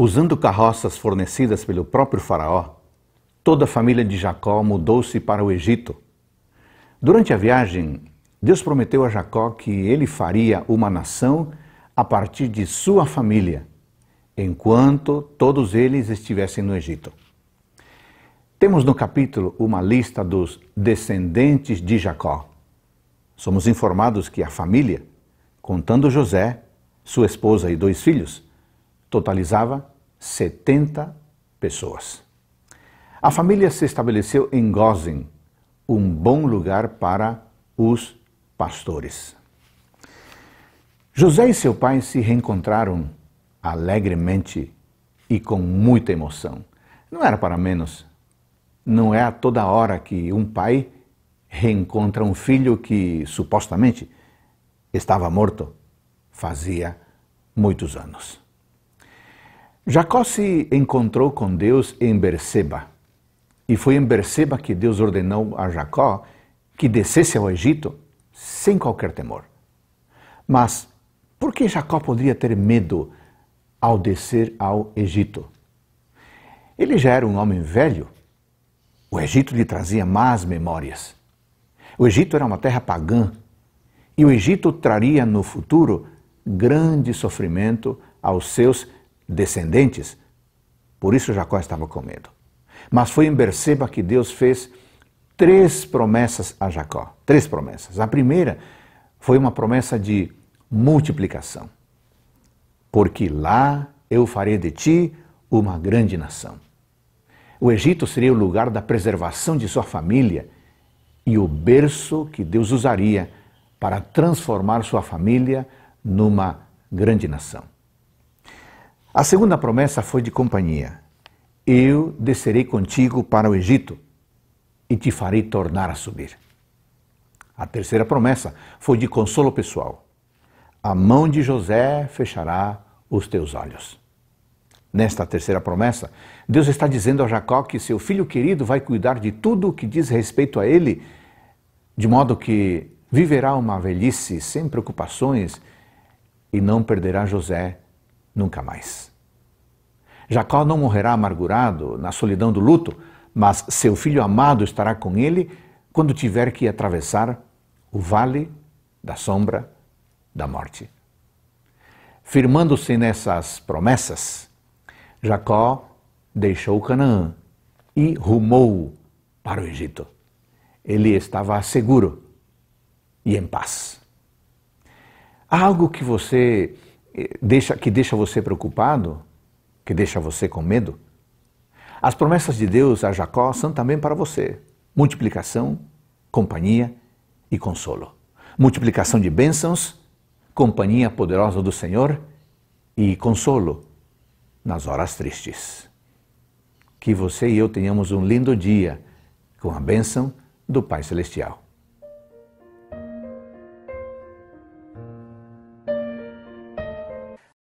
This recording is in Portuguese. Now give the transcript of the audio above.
Usando carroças fornecidas pelo próprio Faraó, toda a família de Jacó mudou-se para o Egito. Durante a viagem, Deus prometeu a Jacó que ele faria uma nação a partir de sua família, enquanto todos eles estivessem no Egito. Temos no capítulo uma lista dos descendentes de Jacó. Somos informados que a família, contando José, sua esposa e dois filhos, totalizava 70 pessoas. A família se estabeleceu em Gozen, um bom lugar para os pastores. José e seu pai se reencontraram alegremente e com muita emoção. Não era para menos. Não é a toda hora que um pai reencontra um filho que supostamente estava morto fazia muitos anos. Jacó se encontrou com Deus em Berseba. E foi em Berseba que Deus ordenou a Jacó que descesse ao Egito sem qualquer temor. Mas por que Jacó poderia ter medo ao descer ao Egito? Ele já era um homem velho. O Egito lhe trazia más memórias. O Egito era uma terra pagã e o Egito traria no futuro grande sofrimento aos seus descendentes, por isso Jacó estava com medo. Mas foi em Berseba que Deus fez três promessas a Jacó. Três promessas. A primeira foi uma promessa de multiplicação. Porque lá eu farei de ti uma grande nação. O Egito seria o lugar da preservação de sua família e o berço que Deus usaria para transformar sua família numa grande nação. A segunda promessa foi de companhia: Eu descerei contigo para o Egito e te farei tornar a subir. A terceira promessa foi de consolo pessoal: A mão de José fechará os teus olhos. Nesta terceira promessa, Deus está dizendo a Jacó que seu filho querido vai cuidar de tudo o que diz respeito a ele, de modo que viverá uma velhice sem preocupações e não perderá José nunca mais. Jacó não morrerá amargurado na solidão do luto, mas seu filho amado estará com ele quando tiver que atravessar o vale da sombra da morte. Firmando-se nessas promessas, Jacó deixou Canaã e rumou para o Egito. Ele estava seguro e em paz. Há algo que você eh, deixa, que deixa você preocupado, que deixa você com medo. As promessas de Deus a Jacó são também para você: multiplicação, companhia e consolo. Multiplicação de bênçãos, companhia poderosa do Senhor e consolo nas horas tristes. Que você e eu tenhamos um lindo dia com a bênção do Pai Celestial.